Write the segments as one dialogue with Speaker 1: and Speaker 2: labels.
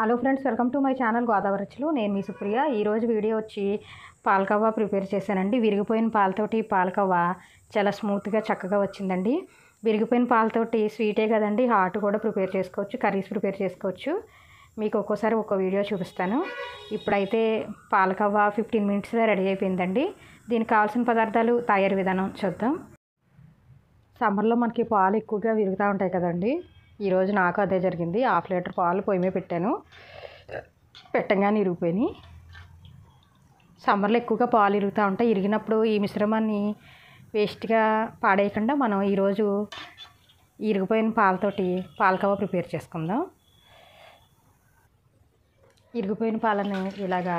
Speaker 1: hello friends welcome to my channel గోదావరిలో నేను మీ సుప్రియ ఈరోజు వీడియో వచ్చి పాలకవ్వ ప్రిపేర్ చేశానండి విరిగిపోయిన పాలతోటి పాలకవ్వ చాలా స్మూత్గా చక్కగా వచ్చిందండి విరిగిపోయిన పాలతోటి స్వీటే కదండి హాట్ కూడా ప్రిపేర్ చేసుకోవచ్చు కర్రీస్ ప్రిపేర్ చేసుకోవచ్చు మీకు ఒక్కోసారి ఒక్కో వీడియో చూపిస్తాను ఇప్పుడైతే పాలకవ్వ ఫిఫ్టీన్ మినిట్స్లో రెడీ అయిపోయిందండి దీనికి కావాల్సిన పదార్థాలు తయారు విధానం చూద్దాం సమ్మర్లో మనకి పాలు ఎక్కువగా విరుగుతూ ఉంటాయి కదండి ఈరోజు నాకు అదే జరిగింది హాఫ్ లీటర్ పాలు పొయ్యిమే పెట్టాను పెట్టగానే ఇరిగిపోయి సమ్మర్లో ఎక్కువగా పాలు ఇరుగుతూ ఉంటాయి ఇరిగినప్పుడు ఈ మిశ్రమాన్ని వేస్ట్గా పాడేయకుండా మనం ఈరోజు ఇరిగిపోయిన పాలతోటి పాలకవ ప్రిపేర్ చేసుకుందాం ఇరిగిపోయిన పాలను ఇలాగా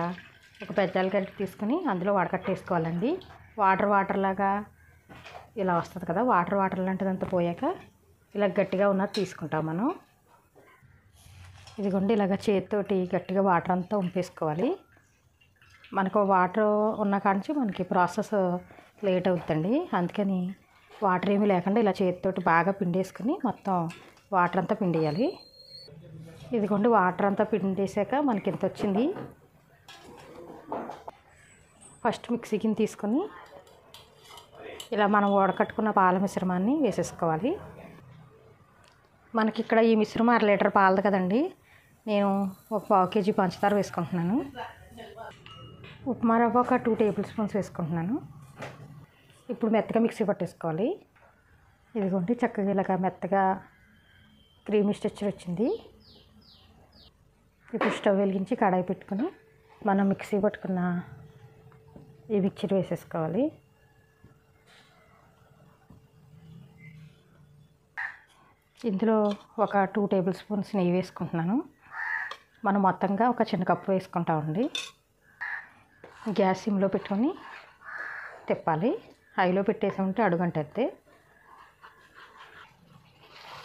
Speaker 1: ఒక పెద్దల గరిట తీసుకుని అందులో వడకట్టేసుకోవాలండి వాటర్ వాటర్ లాగా ఇలా వస్తుంది కదా వాటర్ వాటర్ లాంటిదంతా పోయాక ఇలా గట్టిగా ఉన్నది తీసుకుంటాం మనం ఇదిగోండి ఇలాగ చేతితోటి గట్టిగా వాటర్ అంతా ఉంపేసుకోవాలి మనకు వాటర్ ఉన్న కాడి మనకి ప్రాసెస్ లేట్ అవుతుందండి అందుకని వాటర్ ఏమీ లేకుండా ఇలా చేతితోటి బాగా పిండేసుకుని మొత్తం వాటర్ అంతా పిండేయాలి ఇదిగోండి వాటర్ అంతా పిండేసాక మనకి ఇంత వచ్చింది ఫస్ట్ మిక్సీకి తీసుకొని ఇలా మనం వడకట్టుకున్న పాల మిశ్రమాన్ని వేసేసుకోవాలి మనకి ఇక్కడ ఈ మిశ్రమం అర లీటర్ పాలదు కదండి నేను ఒక పావు కేజీ పంచదార వేసుకుంటున్నాను ఉప్మా రవ్వ ఒక టూ టేబుల్ స్పూన్స్ వేసుకుంటున్నాను ఇప్పుడు మెత్తగా మిక్సీ పట్టేసుకోవాలి ఇదిగోండి చక్కగా ఇలాగ మెత్తగా క్రీమీ స్ట్రక్చర్ వచ్చింది ఇప్పుడు స్టవ్ వెలిగించి కడాయి పెట్టుకుని మనం మిక్సీ పట్టుకున్న ఈ మిక్చర్ వేసేసుకోవాలి ఇందులో ఒక టూ టేబుల్ స్పూన్స్ నెయ్యి వేసుకుంటున్నాను మనం మొత్తంగా ఒక చిన్న కప్పు వేసుకుంటామండి గ్యాస్ సిమ్లో పెట్టుకొని తిప్పాలి హైలో పెట్టేసామంటే అయితే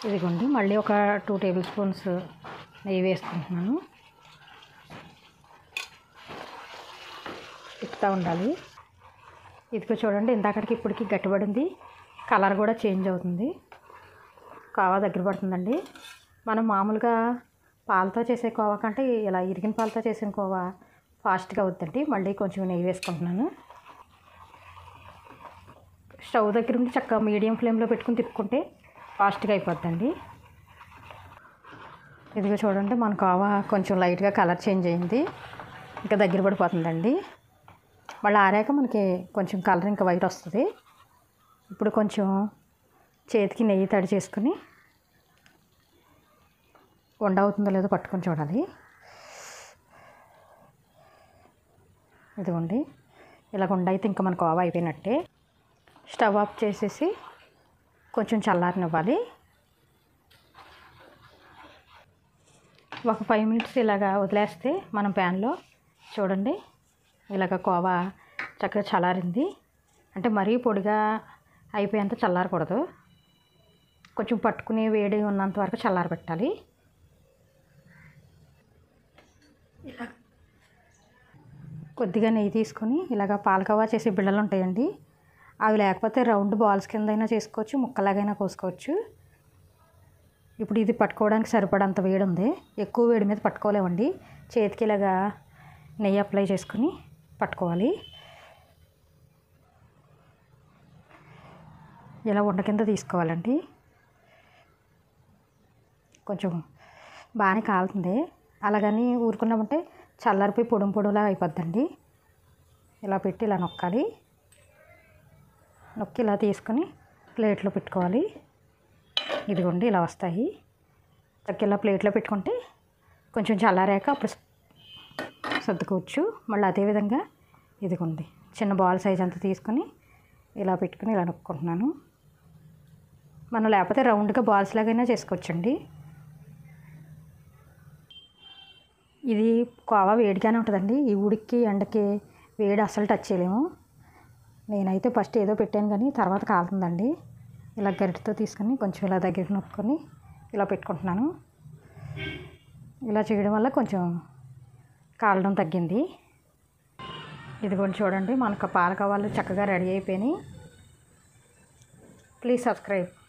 Speaker 1: ఇదిగోండి మళ్ళీ ఒక టూ టేబుల్ స్పూన్స్ నెయ్యి వేసుకుంటున్నాను తిప్పుతూ ఉండాలి ఇదిగో చూడండి అక్కడికి ఇప్పటికి గట్టిపడింది కలర్ కూడా చేంజ్ అవుతుంది కోవా దగ్గర పడుతుందండి మనం మామూలుగా పాలతో చేసే కోవా కంటే ఇలా ఇరిగిన పాలతో చేసిన కోవా ఫాస్ట్గా అవుతుందండి మళ్ళీ కొంచెం నెయ్యి వేసుకుంటున్నాను స్టవ్ దగ్గర ఉండి చక్కగా మీడియం ఫ్లేమ్లో పెట్టుకుని తిప్పుకుంటే ఫాస్ట్గా అయిపోద్దండి ఇదిగో చూడండి మన కోవా కొంచెం లైట్గా కలర్ చేంజ్ అయింది ఇంకా దగ్గర పడిపోతుందండి మళ్ళీ ఆరాక మనకి కొంచెం కలర్ ఇంకా వైట్ వస్తుంది ఇప్పుడు కొంచెం చేతికి నెయ్యి తడి చేసుకుని వండ అవుతుందో లేదో పట్టుకొని చూడాలి ఇదిగోండి ఇలా గుండ అయితే ఇంకా మనకు ఆవా అయిపోయినట్టే స్టవ్ ఆఫ్ చేసేసి కొంచెం చల్లారనివ్వాలి ఒక ఫైవ్ మినిట్స్ ఇలాగా వదిలేస్తే మనం ప్యాన్లో చూడండి ఇలాగ కోవా చక్కగా చల్లారింది అంటే మరీ పొడిగా అయిపోయేంత చల్లారకూడదు కొంచెం పట్టుకుని వేడి ఉన్నంత వరకు చల్లారబెట్టాలి ఇలా కొద్దిగా నెయ్యి తీసుకొని ఇలాగ పాలకవా చేసే బిళ్ళలు ఉంటాయండి అవి లేకపోతే రౌండ్ బాల్స్ కింద అయినా చేసుకోవచ్చు ముక్కలాగైనా కోసుకోవచ్చు ఇప్పుడు ఇది పట్టుకోవడానికి సరిపడంత వేడి ఉంది ఎక్కువ వేడి మీద పట్టుకోలేమండి చేతికి ఇలాగా నెయ్యి అప్లై చేసుకుని పట్టుకోవాలి ఇలా ఉండ కింద తీసుకోవాలండి కొంచెం బాగానే కాలుతుంది అలాగని ఊరుకున్నామంటే చల్లారిపోయి పొడుం పొడులా అయిపోద్దండి ఇలా పెట్టి ఇలా నొక్కాలి నొక్కి ఇలా తీసుకొని ప్లేట్లో పెట్టుకోవాలి ఇదిగోండి ఇలా వస్తాయి తగ్గి ఇలా ప్లేట్లో పెట్టుకుంటే కొంచెం చల్లారాక అప్పుడు సర్దుకోవచ్చు మళ్ళీ అదేవిధంగా ఇదిగోండి చిన్న బాల్ సైజ్ అంతా తీసుకొని ఇలా పెట్టుకుని ఇలా నొక్కుంటున్నాను మనం లేకపోతే రౌండ్గా బాల్స్ లాగైనా చేసుకోవచ్చండి ఇది కోవా వేడిగానే ఉంటుందండి ఈ ఉడికి ఎండకి వేడి అస్సలు టచ్ చేయలేము నేనైతే ఫస్ట్ ఏదో పెట్టాను కానీ తర్వాత కాలుతుందండి ఇలా గరిటతో తీసుకొని కొంచెం ఇలా దగ్గర నొక్కొని ఇలా పెట్టుకుంటున్నాను ఇలా చేయడం వల్ల కొంచెం కాలడం తగ్గింది ఇది కొంచెం చూడండి మనకు పాలకవాళ్ళు చక్కగా రెడీ అయిపోయినాయి ప్లీజ్ సబ్స్క్రైబ్